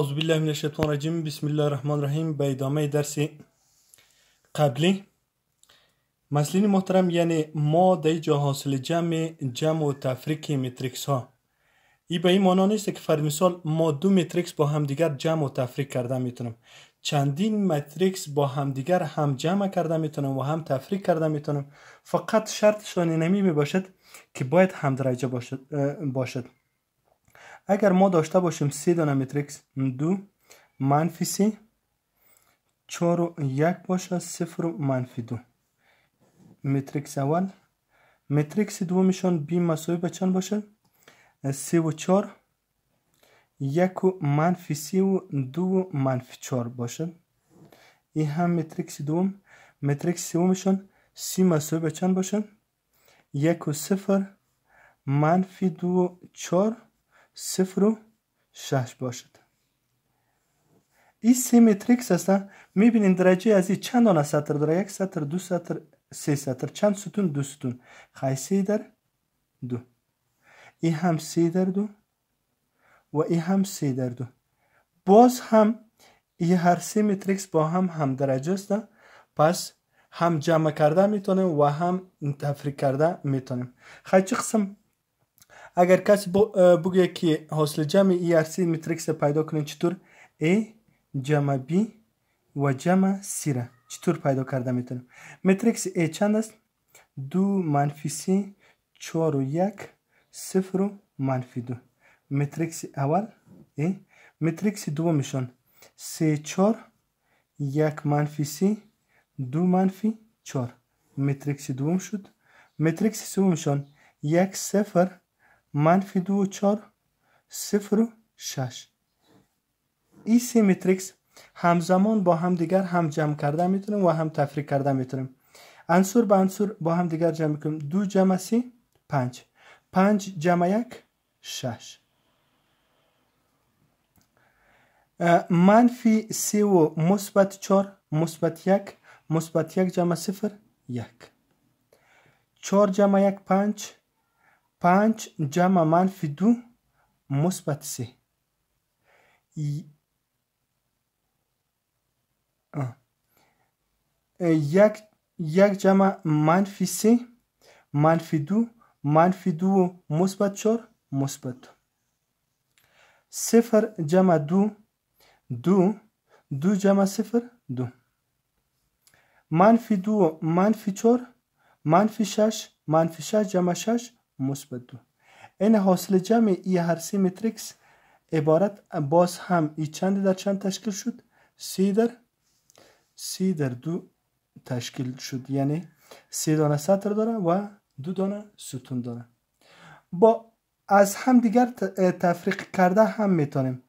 از بالله من الشیطان الرجیم بسم الله الرحمن الرحیم به ادامه درس قبلی مسلین محترم یعنی ما در جا حاصل جمع جمع و تفریق متریکس ها ای به این معنی نیست که فرد مثال ما دو متریکس با همدیگر جمع و تفریق کرده میتونم چندین مترکس با همدیگر هم جمع کرده میتونم و هم تفریق کرده میتونم فقط شرط شانی نمی باشد که باید هم باشد, باشد. اگر ما داشته باشیم سی دانه متریکس دو منفی سی چار و یک باشه صفر و منفی دو متریکس اول متریکس دومشان بی مساوی به چند باشه سی و چار یک و منفی سی و دو و منفی 4 باشه این هم متریکس دوم متریکس سومشان سی مساوی به چند باشه یک و صفر منفی دو و 4 صفر و شش باشد این سی متریکس هستن میبینین درجه از این چند تا سطر داره یک سطر دو سطر سه سطر چند ستون دو ستون خی سی در دو این هم سی در دو و این هم سی در دو باز هم این هر سی متریکس با هم هم درجه است پس هم جمع کرده میتونیم و هم تفریق کرده میتونیم خیلی قسم اگر کسی بگه که حاصل جمع ای ار سی متریکس پیدا کنید چطور A جمع B و جمع سی را چطور پیدا کرده میتونیم متریکس ای چند است دو منفی سی چهار و یک صفر و منفی دو متریکس اول ای متریکس دومشان سه چهار یک منفی سی دو منفی چهار متریکس دوم شد متریکس سومشان یک صفر منفی دو و چار صفر و شش این سه متریکس همزمان با هم دیگر هم جمع کرده میتونیم و هم تفریق کرده میتونیم انصور به انصور با هم دیگر جمع میکنیم دو جمع سی پنج پنج جمع یک شش منفی سی و مثبت چار مثبت یک مثبت یک جمع صفر یک چار جمع یک پنج پنج جمع منفی دو مثبت سه یک یک جمع منفی سه منفی دو منفی دو مثبت چهار مثبت صفر جمع دو دو دو جمع صفر دو منفی دو منفی چهار منفی شش منفی شش جمع شش مثبت دو این حاصل جمع ای هر سی متریکس عبارت باز هم ای چند در چند تشکیل شد سی در سی در دو تشکیل شد یعنی سی دانه سطر داره و دو دانه ستون داره با از هم دیگر تفریق کرده هم میتونیم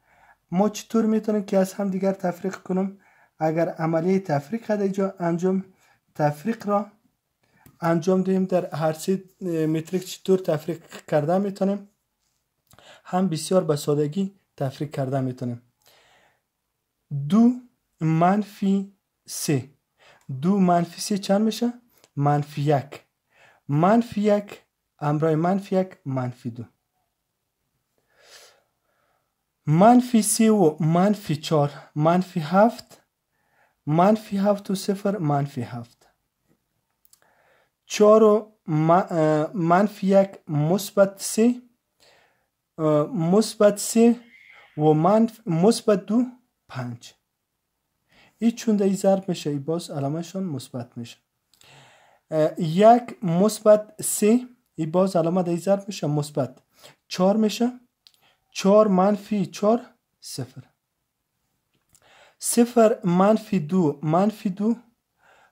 ما چطور میتونیم که از هم دیگر تفریق کنم اگر عملیه تفریق هده اینجا انجام تفریق را انجام دهیم در هر سه متریک چطور تفریق کرده میتونیم هم بسیار به سادگی تفریق کرده میتونیم دو منفی سه دو منفی سه چند میشه؟ منفی یک منفی یک امرای منفی یک منفی دو منفی سه و منفی چار منفی هفت منفی هفت و صفر منفی هفت 4 منفی یک مثبت 3 مثبت 3 و مثبت دو پنج ای چون در ضرب میشه ای باز مثبت میشه یک مثبت سه ای باز علامه در ضرب میشه مثبت 4 میشه 4 منفی چهار صفر صفر منفی دو منفی دو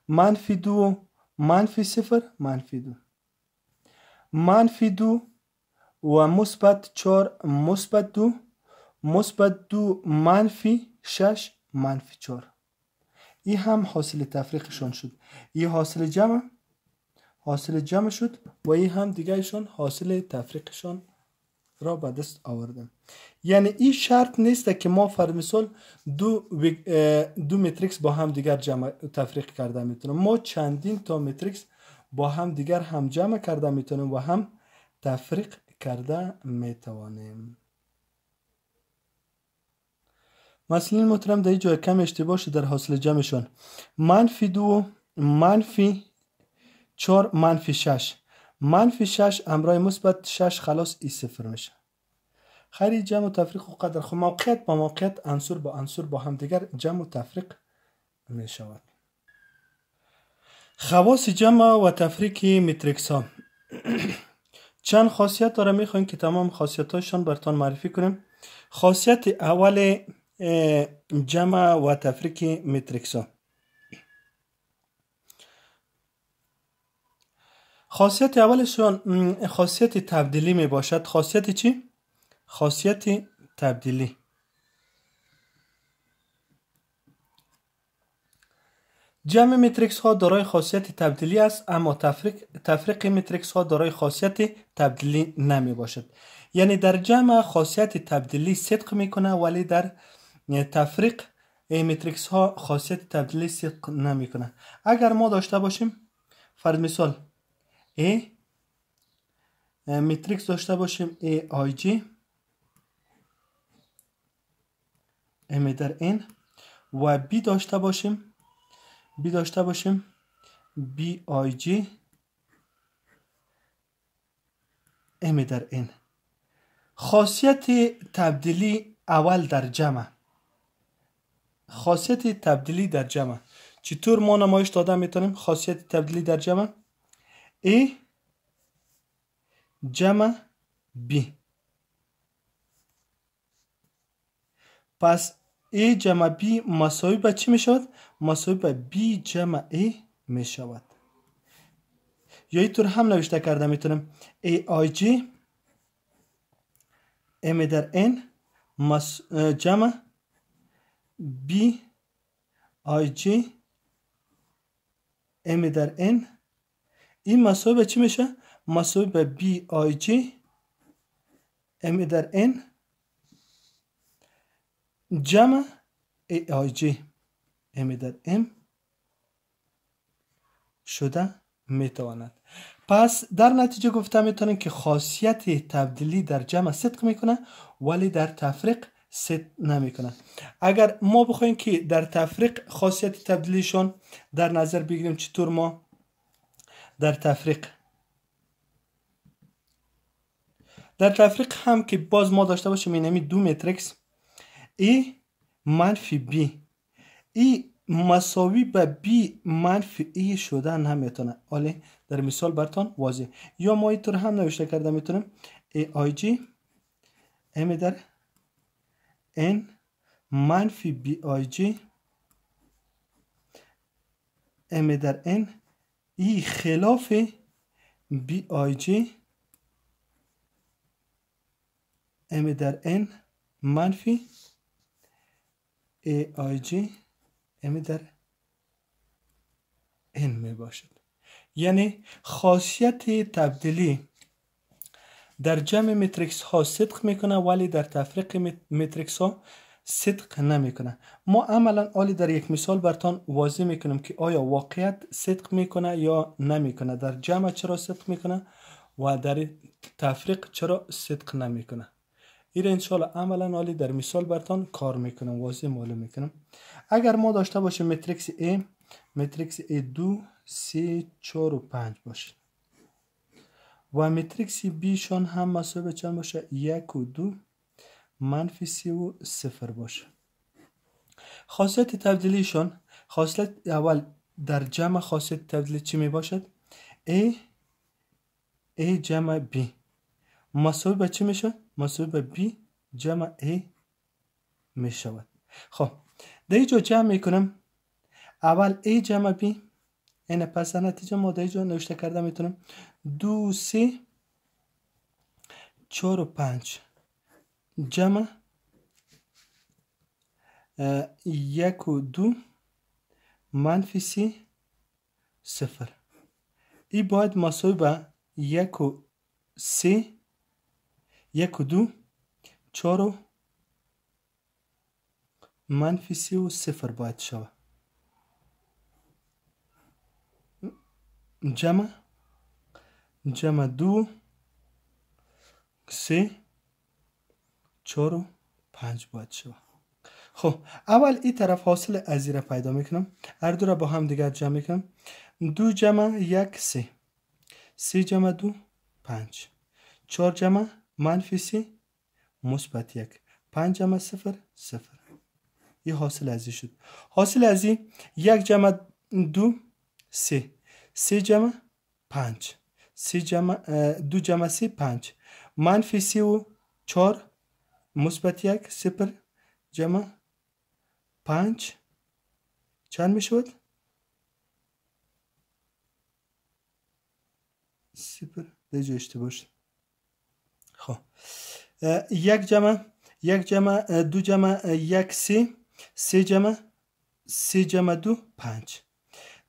منفی دو منفی صفر منفی دو منفی دو و مثبت چهار مثبت دو مثبت دو منفی شش منفی چهار این هم حاصل تفریقشان شد ای حاصل جمع حاصل جمع شد و ای هم دیگرشان حاصل تفریقشان را به دست آوردن یعنی این شرط نیست که ما فرمسال دو, دو با هم دیگر جمع تفریق کرده میتونیم ما چندین تا متریکس با هم دیگر هم جمع کرده میتونیم و هم تفریق کرده میتوانیم مثلا مطرم در اینجا کم اشتباه شد در حاصل جمعشون منفی دو منفی چار منفی شش منفی شش، امرای مثبت شش خلاص ای صفر میشه خیلی جمع و تفریق و قدر خب موقعیت با موقعیت انصور با انصور با همدیگر جمع و تفریق می شود خواص جمع و تفریق میتریکس ها چند خاصیت داره می که تمام خاصیت هایشان برتان معرفی کنیم خاصیت اول جمع و تفریق میتریکس ها خاصیت اولشون خاصیت تبدیلی می باشد خاصیت چی؟ خاصیت تبدیلی جمع متریکس ها دارای خاصیت تبدیلی است اما تفریق, تفریق ها دارای خاصیت تبدیلی نمی باشد یعنی در جمع خاصیت تبدیلی صدق میکنه ولی در تفریق متریکس ها خاصیت تبدیلی صدق کنه. اگر ما داشته باشیم فرد مثال A میتریکس داشته باشیم A آی جی M در N و B داشته باشیم B داشته باشیم B آی جی M در N خاصیت تبدیلی اول در جمع خاصیت تبدیلی در جمع چطور ما نمایش داده میتونیم خاصیت تبدیلی در جمع A جمع B پس A جمع B مساوی به چی شود؟ مساوی به بی جمع ای شود یا طور هم نوشته کرده میتونم ای آی جی ام در این جمع بی آی جی ام در این این مساوی به چی میشه؟ مساوی به بی آی جی ام در این جمع ای آی جی ام در ام شده میتواند پس در نتیجه گفته میتونیم که خاصیت تبدیلی در جمع صدق میکنه ولی در تفریق صدق نمیکنه اگر ما بخوایم که در تفریق خاصیت تبدیلیشون در نظر بگیریم چطور ما در تفریق در تفریق هم که باز ما داشته باشیم اینمی دو متریکس ای منفی بی ای مساوی به بی منفی ای شدن هم میتونه در مثال برتان واضح یا ما اینطور هم نوشته کرده میتونم ای آی جی ام در این منفی بی آی جی ام در این ای خلاف بی آی جی ام در ان منفی ای آی جی ام در ان می باشد یعنی خاصیت تبدیلی در جمع متریکس ها صدق میکنه ولی در تفریق متریکس ها صدق نمیکنه ما عملا آلی در یک مثال برتان واضح میکنیم که آیا واقعیت صدق میکنه یا نمیکنه در جمع چرا صدق میکنه و در تفریق چرا صدق نمیکنه این انشالله عملا آلی در مثال برتان کار میکنم واضح معلوم میکنم اگر ما داشته باشیم متریکس A متریکس A دو سی چهار و پنج باشه و متریکس B شان هم مساوی چند باشه یک و دو منفی سی و صفر باشه خاصیت تبدیلیشون خاصیت اول در جمع خاصیت تبدیلی چی می باشد A A جمع B مساوی به چی شود مساوی به B جمع A می شود خب در اینجا جمع کنم اول A جمع B اینه پس نتیجه ما در اینجا نوشته کرده میتونم دو سی چور و پنج جمع یک و دو منفی سی صفر ای باید مساوی به یک و سه یک و دو چهار و منفی سی و صفر باید شود جمع جمع دو سه چهار و پنج باید شوم خب اول این طرف حاصل از را پیدا میکنم هر دو را با هم دیگر جمع میکنم دو جمع یک سه سه جمع دو پنج چهار جمع منفی سه مثبت یک پنج جمع صفر صفر این حاصل ازی شد حاصل ازی یک جمع دو سه سه جمع پنج سه جمع دو جمع سی پنج منفی سه و چهار مثبت یک سپر جمع پنج چند می شود؟ سپر در اشتباه شد خب یک جمع یک جمع دو جمع یک سی سه جمع سه جمع دو پنج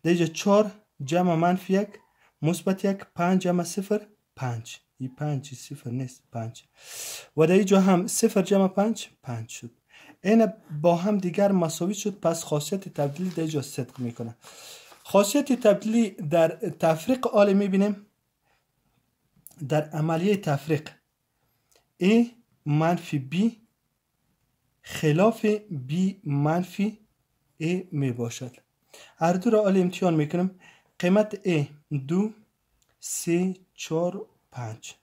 در چهار جمع منفی یک مثبت یک پنج جمع صفر پنج این پنج صفر نیست پنج و در اینجا هم صفر جمع پنج پنج شد این با هم دیگر مساوی شد پس خاصیت تبدیلی در اینجا صدق میکنه خاصیت تبدیلی در تفریق آله میبینیم در عملیه تفریق ای منفی بی خلاف بی منفی ای میباشد هر دو را آله امتحان میکنم قیمت ای دو سه چار پنج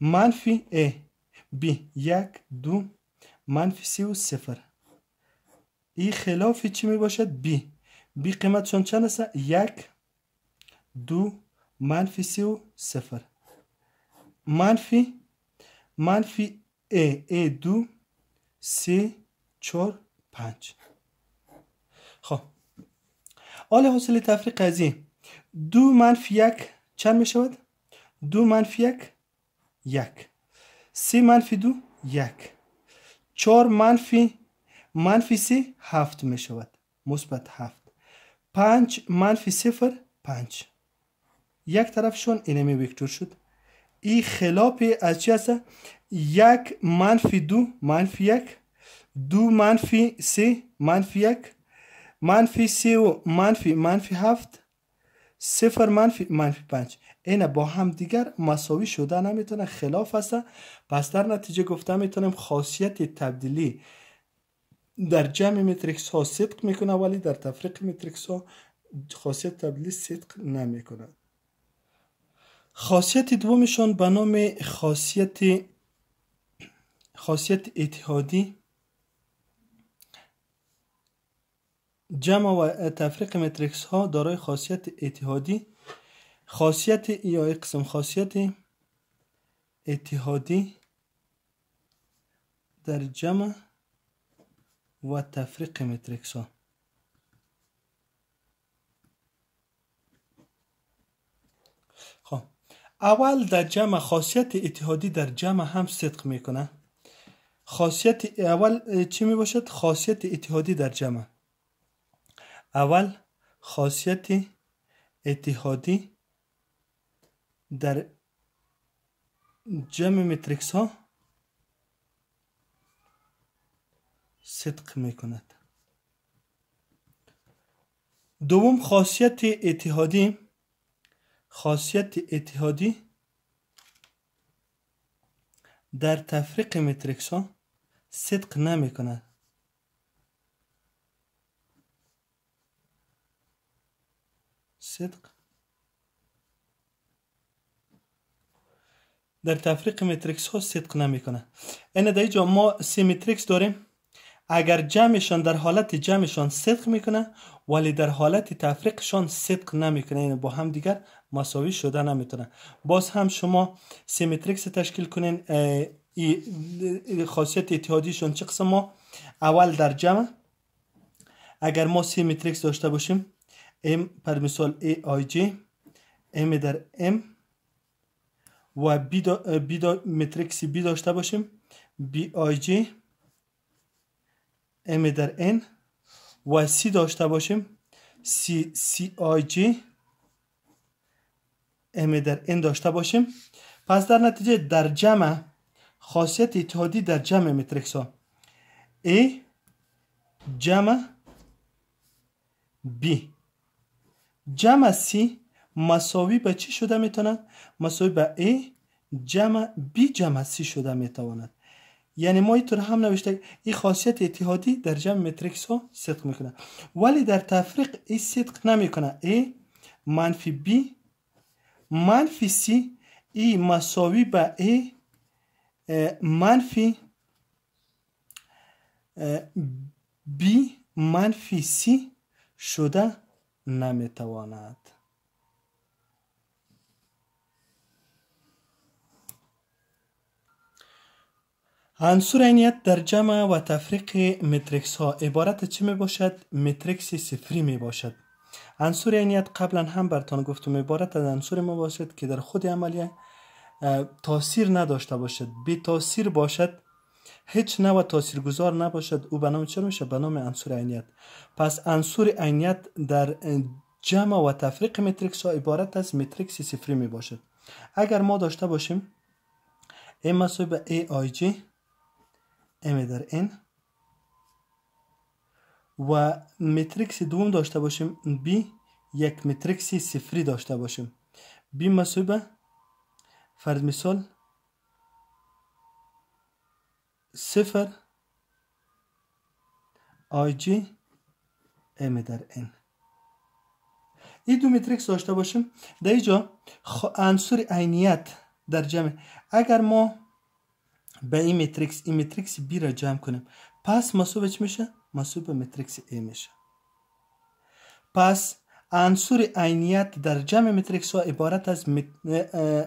منفی ای بی یک دو منفی سی و سفر ای خلافی چی می باشد بی قیمت چون چند است یک دو منفی سی و سفر منفی منفی ای ای دو سی چور پنج خب حال حاصل تفریق از این دو منفی یک چند می شود؟ دو منفی یک یک سی منفی دو یک چهار منفی منفی سی هفت می شود مثبت هفت پنج منفی صفر پنج یک طرف طرفشون اینمی ویکتور شد ای خلاف از چی هست یک منفی دو منفی یک دو منفی سی، منفی یک منفی سی و منفی منفی هفت صفر منفی منفی پنج این با هم دیگر مساوی شده نمیتونه خلاف است پس در نتیجه گفته میتونیم خاصیت تبدیلی در جمع میترکس ها صدق میکنه ولی در تفریق میترکس ها خاصیت تبدیلی صدق نمیکنه خاصیت دومشان به نام خاصیت خاصیت اتحادی جمع و تفریق متریکس ها دارای خاصیت اتحادی خاصیت یا قسم خاصیت اتحادی در جمع و تفریق متریکس ها خب اول در جمع خاصیت اتحادی در جمع هم صدق میکنه خاصیت اول چی می باشد خاصیت اتحادی در جمع اول خاصیت اتحادی در جمع متریکس ها صدق می کند دوم خاصیت اتحادی خاصیت اتحادی در تفریق متریکس ها صدق نمی کند صدق در تفریق متریکس ها صدق نمیکنه اینه در اینجا ما سی داریم اگر جمعشان در حالت جمعشان صدق میکنه ولی در حالت تفریقشان صدق نمیکنه این یعنی با هم دیگر مساوی شده نمیتونه باز هم شما سیمتریکس تشکیل کنین خاصیت اتحادیشان چه قسم ما اول در جمع اگر ما سیمتریکس داشته باشیم ام پر مثال ای آی جی ام در ام و بی, دا بی دا بی داشته باشیم بی آی جی ام در ان و سی داشته باشیم سی سی آی جی ام در ان داشته باشیم پس در نتیجه در جمع خاصیت اتحادی در جمع متریکس ها ای جمع بی جمع سی مساوی به چی شده میتواند؟ مساوی به A جمع B جمع C شده میتواند یعنی ما اینطور هم نوشته این خاصیت اتحادی در جمع متریکس ها صدق میکنه ولی در تفریق این صدق نمیکنه A منفی B منفی C ای مساوی به A منفی B منفی C شده نمیتواند عنصر عینیت در جمع و تفریق متریکس ها عبارت چه می باشد؟ متریکس سفری می باشد عنصر عینیت قبلا هم برتان گفتم عبارت از عنصر ما باشد که در خود عملیه تاثیر نداشته باشد بی تاثیر باشد هیچ نه و تاثیرگذار نباشد او به نام چرا میشه به نام عنصر عینیت پس عنصر عینیت در جمع و تفریق متریکس ها عبارت از متریکس صفری می باشد اگر ما داشته باشیم ای مساوی به ای آی جی m در n و متریکس دوم داشته باشیم b یک متریکس صفری داشته باشیم b مساوی فرض مثال صفر جی ام در n این دو متریکس داشته باشیم در اینجا عنصر عینیت در جمع اگر ما به این متریکس این متریکس بی را جمع کنیم پس مصوب چی میشه مصوب به متریکس ای میشه پس عنصر عینیت در جمع متریکس ها عبارت از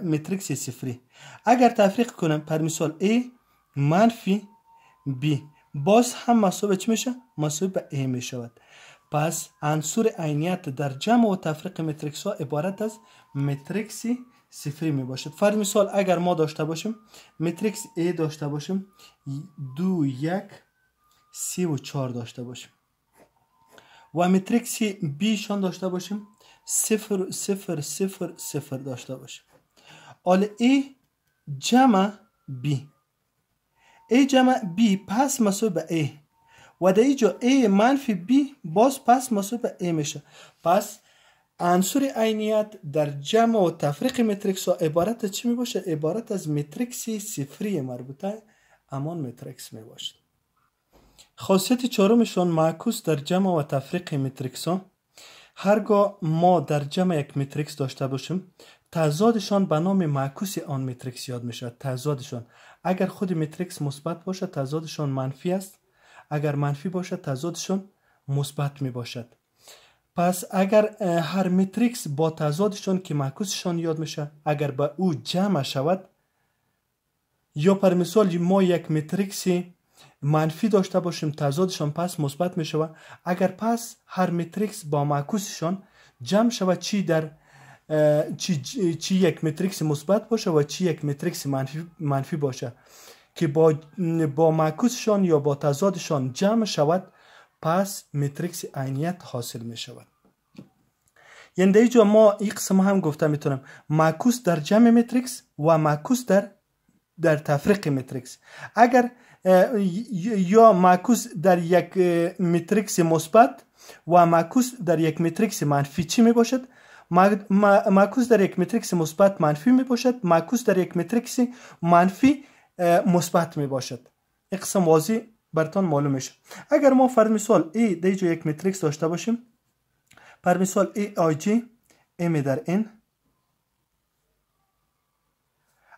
متریکس سفری اگر تفریق کنم پر مثال ای منفی بی باز هم مصوب چی میشه مصوب به ای میشود پس عنصر عینیت در جمع و تفریق متریکس ها عبارت از متریکس صفری می باشه فر مثال اگر ما داشته باشیم متریکس A داشته باشیم دو یک سی و چار داشته باشیم و متریکس B شان داشته باشیم صفر صفر صفر صفر داشته باشیم حالا A جمع B A جمع B پس مسئول به A و در اینجا A منفی B باز پس مصوب به A میشه پس عنصر عینیت در جمع و تفریق متریکس ها عبارت چی می باشه؟ عبارت از متریکسی صفری مربوطه امان متریکس می باشه خاصیت چهارمشون معکوس در جمع و تفریق متریکس ها هرگاه ما در جمع یک متریکس داشته باشیم تضادشان به نام معکوس آن متریکس یاد می شود تضادشان اگر خود متریکس مثبت باشد تضادشان منفی است اگر منفی باشد تضادشان مثبت می باشد پس اگر هر میتریکس با تضادشان که معکوسشان یاد میشه اگر به او جمع شود یا پر مثال ما یک میتریکس منفی داشته باشیم تضادشان پس مثبت میشه اگر پس هر متریکس با معکوسشان جمع شود چی در چی, چی یک متریکس مثبت باشه و چی یک متریکس منفی, منفی باشه که با, با معکوسشان یا با تضادشان جمع شود پس متریکس عینیت حاصل می شود یعنی در ما این قسم هم گفته میتونم معکوس در جمع متریکس و معکوس در در تفریق متریکس اگر یا معکوس در یک متریکس مثبت و معکوس در یک متریکس منفی چی می باشد معکوس در یک متریکس مثبت منفی می باشد معکوس در یک متریکس منفی مثبت می باشد این قسم برتان معلوم میشه اگر ما فرمیسال ای دی جو یک متریکس داشته باشیم فرمیسال ای آی جی ام در ان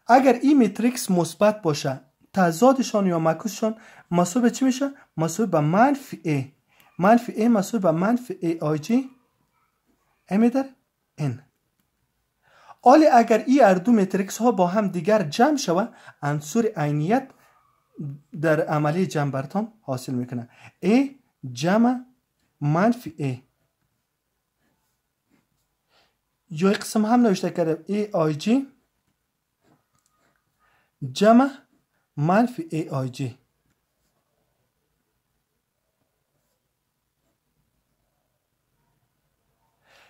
اگر این متریکس مثبت باشه تضادشان یا معکوسشان مساوی چی میشه مساوی به منفی ای منفی ای مساوی به منفی ای آی جی ام در ان حالا اگر ای اردو متریکس ها با هم دیگر جمع شوه عنصر عینیت در عملی جمع برتان حاصل میکنه A جمع منفی A یا قسم هم نوشته کرده ای آی جی جمع منفی ای آی جی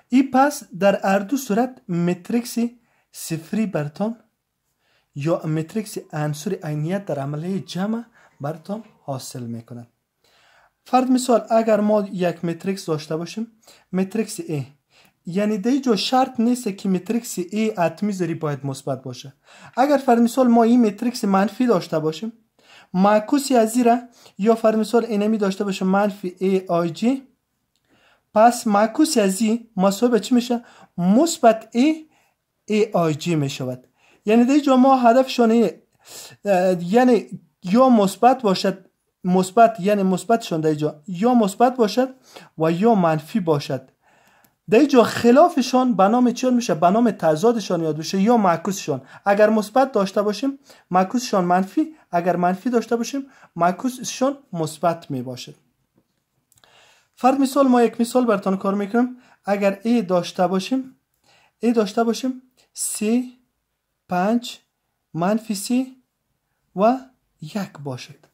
ای پس در اردو صورت متریکسی صفری برتان یا متریکس انصور عینیت در عمله جمع برتان حاصل میکنند فرد مثال اگر ما یک متریکس داشته باشیم متریکس A یعنی در جا شرط نیست که متریکس A اتمی زری باید مثبت باشه اگر فرد مثال ما این متریکس منفی داشته باشیم معکوسی از زیره یا فرد مثال اینمی داشته باشه منفی A آی جی پس معکوسی از زی مساوی چی میشه مثبت A ای آی جی میشود یعنی دیگه ما هدفشان یعنی یا مثبت باشد مثبت یعنی دیجا یا مثبت باشد و یا منفی باشد دیجا خلافشان به نام چی میشه به نام تضادشان یاد میشه یا معکوسشان اگر مثبت داشته باشیم معکوسشان منفی اگر منفی داشته باشیم معکوسشان مثبت می باشد فرد مثال ما یک مثال برتان کار میکنم اگر ای داشته باشیم ای داشته باشیم سی پنج منفی سی و یک باشد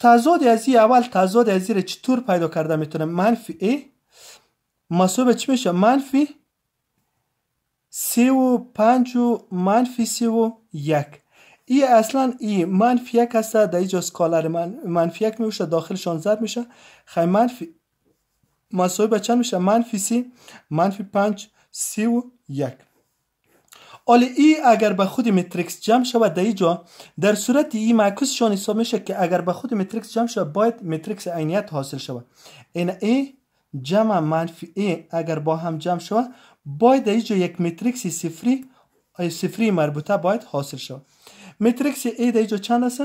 تضاد از این اول تضاد از زیر چطور پیدا کرده میتونه منفی ای مصوب چی میشه منفی سی و پنج و منفی سی و یک ای اصلا ای منفی یک هست در اینجا سکالر من منفی یک میشه داخل خب شانزد میشه خیلی منفی مصوب چند میشه منفی سی منفی پنج سی و یک آل ای اگر به خود متریکس جمع شود در اینجا در صورت ای شان حساب میشه که اگر به خود متریکس جمع شود باید متریکس عینیت حاصل شود این ای جمع منفی ای اگر با هم جمع شود باید در اینجا یک متریکس صفری صفری مربوطه باید حاصل شود متریکس ای در اینجا چند است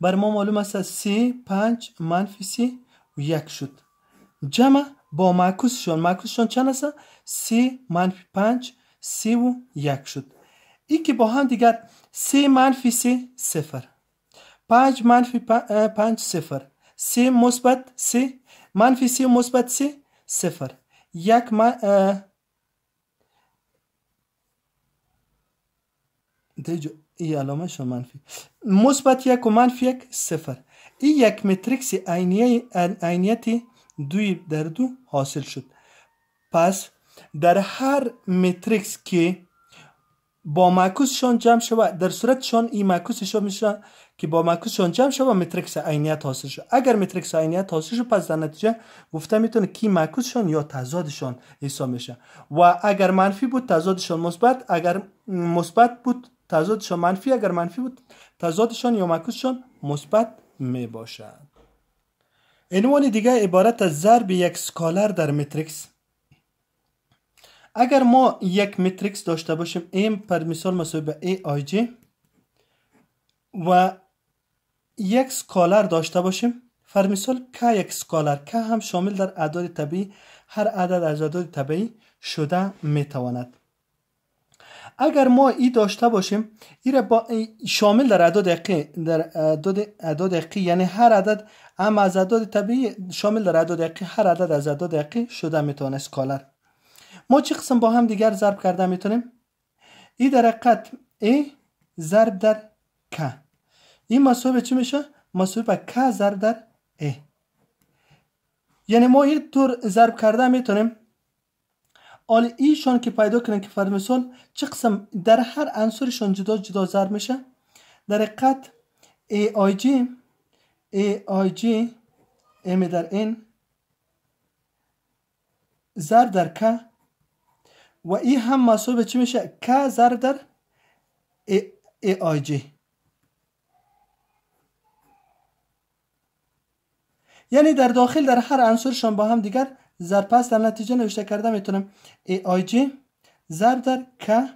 بر ما معلوم است 3 5 منفی و یک شد جمع با معکوس شان چند است 3 منفی 5 سی و یک شد این که با هم دیگر سه منفی سه سفر پنج منفی پنج سفر سه مثبت سه منفی سه مثبت سه سفر یک من دیجو ای علامه شو منفی مثبت یک و منفی یک سفر این یک متریکس اینیتی دوی در دو حاصل شد پس در هر متریکس که با معکوسشان جمع شود در صورتشان این معکوسشان میشه که با معکوسشان جمع شود متریکس عینیت حاصل شد اگر متریکس عینیت حاصل شد پس در نتیجه گفته میتونه کی معکوسشان یا تضادشان حساب میشه و اگر منفی بود تضادشان مثبت اگر مثبت بود تضادشان منفی اگر منفی بود تضادشان یا معکوسشان مثبت می عنوان دیگه عبارت از ضرب یک سکالر در متریکس اگر ما یک متریکس داشته باشیم m پر مثال مساوی به a و یک سکالر داشته باشیم فر مثال k یک سکالر k هم شامل در اعداد طبیعی هر عدد از اعداد طبیعی شده میتواند اگر ما ای داشته باشیم ای را با شامل در اعداد حقیقی در اعداد حقیقی یعنی هر عدد اما از اعداد طبیعی شامل در اعداد حقیقی هر عدد از اعداد حقیقی شده میتونه سکالر. ما چه قسم با هم دیگر ضرب کرده میتونیم ای در حقیقت ای ضرب در که این مصوب چی میشه با که ضرب در ای یعنی ما این طور ضرب کرده میتونیم آل ایشان که پیدا کنن که فرد مثال چه قسم در هر انصارشان جدا جدا ضرب میشه در حقیقت ای آی جی ای آی جی ام در این ضرب در که و این هم مسئول به چی میشه که زر در ای, ای آی جی یعنی در داخل در هر عنصرشان با هم دیگر ضرب پس در نتیجه نوشته کرده میتونم ای آی جی ضرب در که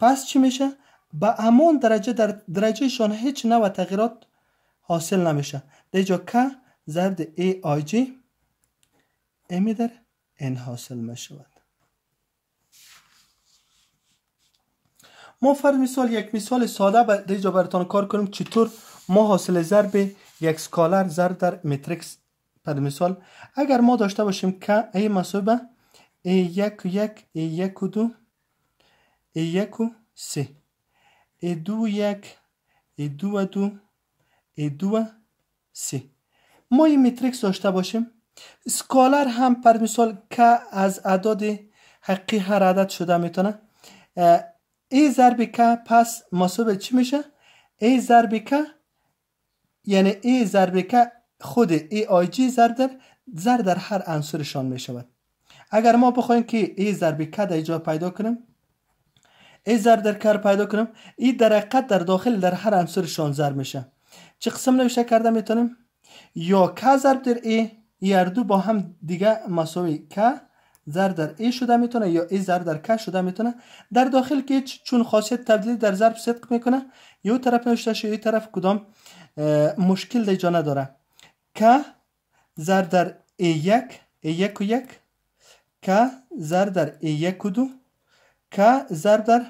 پس چی میشه به امون درجه در درجهشان هیچ و تغییرات حاصل نمیشه اینجا که زرد ای آی جی امی در این حاصل میشود ما فرض مثال یک مثال ساده در اینجا براتان کار کنیم چطور ما حاصل ضرب یک سکالر ضرب در متریکس پد مثال اگر ما داشته باشیم که ای مسابه ای یک و یک ای یک و دو ای یک و سه ای دو یک ای دو و دو ای دو و سه ما این متریکس داشته باشیم سکالر هم پر مثال که از عداد حقیقی هر عدد شده میتونه ای ضرب که پس مساوی چی میشه ای ضرب که یعنی ای ضرب که خود ای آی جی ضرب در زر در هر عنصرشان می شود اگر ما بخوایم که ای ضرب که در اینجا پیدا کنیم ای ضرب در کار پیدا کنیم ای در در داخل در هر عنصرشان ضرب میشه چه قسم نوشته کرده میتونیم یا که ضرب در ای ای با هم دیگه مساوی که زر در ای شده میتونه یا ای زر در ک شده میتونه در داخل که چون خاصیت تبدیل در ضرب صدق میکنه یه طرف نوشته شده یه طرف کدام مشکل دیجا نداره که زر در ای یک ای یک و یک که زر در ای یک و دو که زر در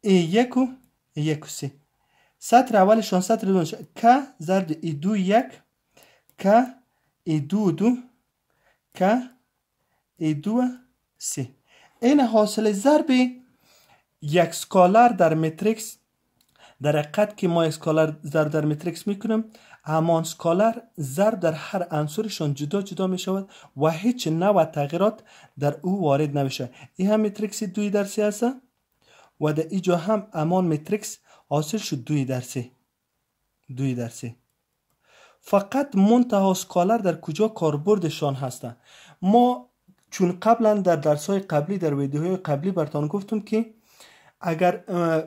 ای یک و یک و سی سطر اولشان سطر دونش که زر در ای دو یک که ای دو دو که ای دو سی این حاصل ضرب یک سکالر در متریکس در قد که ما سکالر ضرب در متریکس میکنیم همان سکالر ضرب در هر عنصرشان جدا جدا می شود و هیچ نوع تغییرات در او وارد نمیشه این هم متریکس دوی در سی و در اینجا هم امان متریکس حاصل شد دوی در سی دوی در سی فقط منتها سکالر در کجا کاربردشان هستند ما چون قبلا در درس های قبلی در ویدیوهای قبلی برتان گفتم که اگر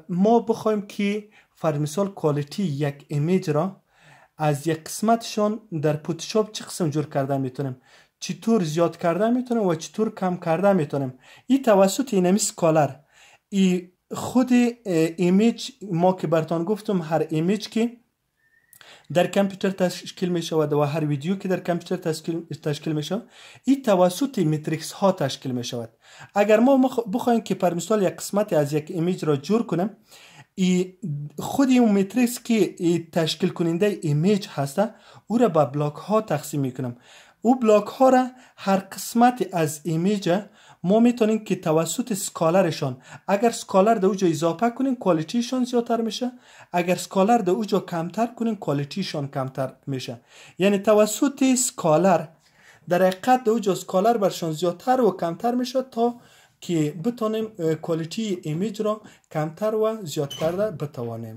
ما بخوایم که فرمیسال کوالیتی یک ایمیج را از یک قسمتشان در پوتشاپ چه قسم جور کردن میتونیم چطور زیاد کردن میتونیم و چطور کم کردن میتونیم این توسط اینمی سکالر ای خود ایمیج ما که برتان گفتم هر ایمیج که در کامپیوتر تشکیل می شود و هر ویدیو که در کامپیوتر تشکیل می شود این توسط متریکس ها تشکیل می شود اگر ما بخوایم که پر مثال یک قسمت از یک ایمیج را جور کنم ای خود این متریکس که تشکیل کننده ایمیج هسته او را به بلاک ها تقسیم می کنم او بلاک ها را هر قسمت از ایمیج ما میتونیم که توسط سکالرشان اگر سکالر در اوجا اضافه کنیم کوالیتیشان زیادتر میشه اگر سکالر در اوجا کمتر کنیم کوالیتیشان کمتر میشه یعنی توسط سکالر در حقیقت در اوجا سکالر برشان زیادتر و کمتر میشه تا که بتانیم کوالیتی ایمیج را کمتر و زیادتر بتوانیم